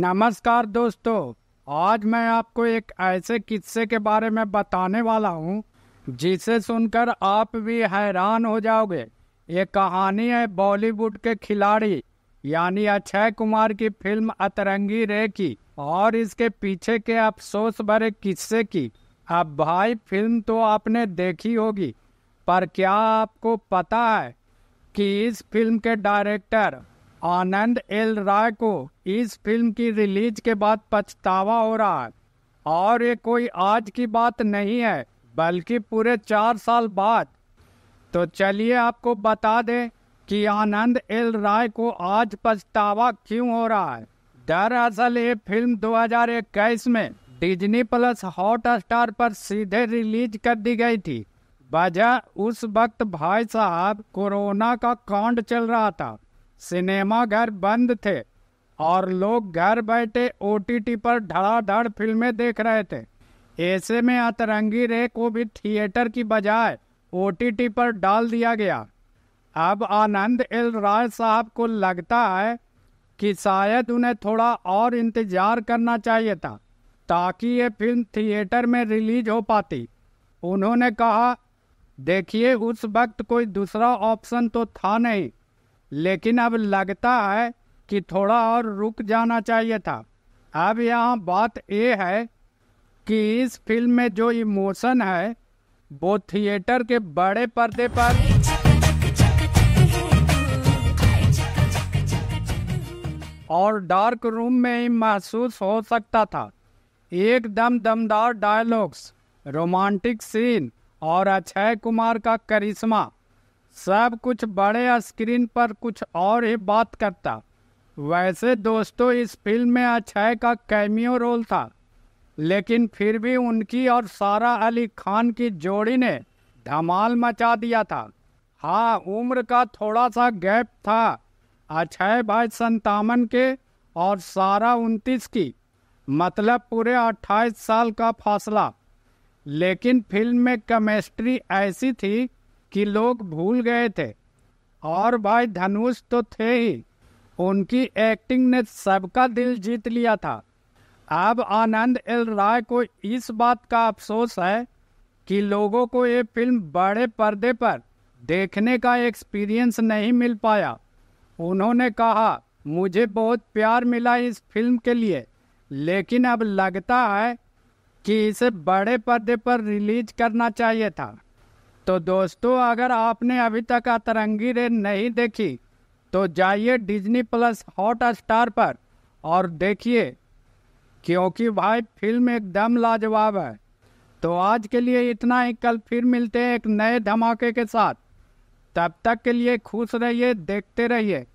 नमस्कार दोस्तों आज मैं आपको एक ऐसे किस्से के बारे में बताने वाला हूँ जिसे सुनकर आप भी हैरान हो जाओगे ये कहानी है बॉलीवुड के खिलाड़ी यानी अक्षय कुमार की फिल्म अतरंगी रे की और इसके पीछे के अफसोस भरे किस्से की अब भाई फिल्म तो आपने देखी होगी पर क्या आपको पता है कि इस फिल्म के डायरेक्टर आनंद एल राय को इस फिल्म की रिलीज के बाद पछतावा हो रहा है और ये कोई आज की बात नहीं है बल्कि पूरे चार साल बाद तो चलिए आपको बता दें कि आनंद एल राय को आज पछतावा क्यों हो रहा है दरअसल ये फिल्म 2021 में डिज्नी प्लस हॉट स्टार पर सीधे रिलीज कर दी गई थी वजह उस वक्त भाई साहब कोरोना का कांड चल रहा था सिनेमाघर बंद थे और लोग घर बैठे टी पर धड़ाधड़ फिल्में देख रहे थे ऐसे में अतरंगी रे को भी थिएटर की बजाय टी पर डाल दिया गया अब आनंद एल राय साहब को लगता है कि शायद उन्हें थोड़ा और इंतज़ार करना चाहिए था ताकि ये फिल्म थिएटर में रिलीज हो पाती उन्होंने कहा देखिए उस वक्त कोई दूसरा ऑप्शन तो था नहीं लेकिन अब लगता है कि थोड़ा और रुक जाना चाहिए था अब यहाँ बात ये है कि इस फिल्म में जो इमोशन है वो थिएटर के बड़े पर्दे पर और डार्क रूम में ही महसूस हो सकता था एकदम दमदार डायलॉग्स रोमांटिक सीन और अक्षय कुमार का करिश्मा सब कुछ बड़े स्क्रीन पर कुछ और ही बात करता वैसे दोस्तों इस फिल्म में अक्षय का कैमियो रोल था लेकिन फिर भी उनकी और सारा अली खान की जोड़ी ने धमाल मचा दिया था हाँ उम्र का थोड़ा सा गैप था अक्षय भाई संतावन के और सारा उनतीस की मतलब पूरे अट्ठाईस साल का फासला लेकिन फिल्म में केमिस्ट्री ऐसी थी कि लोग भूल गए थे और भाई धनुष तो थे ही उनकी एक्टिंग ने सबका दिल जीत लिया था अब आनंद एल राय को इस बात का अफसोस है कि लोगों को ये फिल्म बड़े पर्दे पर देखने का एक्सपीरियंस नहीं मिल पाया उन्होंने कहा मुझे बहुत प्यार मिला इस फिल्म के लिए लेकिन अब लगता है कि इसे बड़े पर्दे पर रिलीज करना चाहिए था तो दोस्तों अगर आपने अभी तक अतरंगी रे नहीं देखी तो जाइए डिज्नी प्लस हॉट स्टार पर और देखिए क्योंकि भाई फिल्म एकदम लाजवाब है तो आज के लिए इतना ही कल फिर मिलते हैं एक नए धमाके के साथ तब तक के लिए खुश रहिए देखते रहिए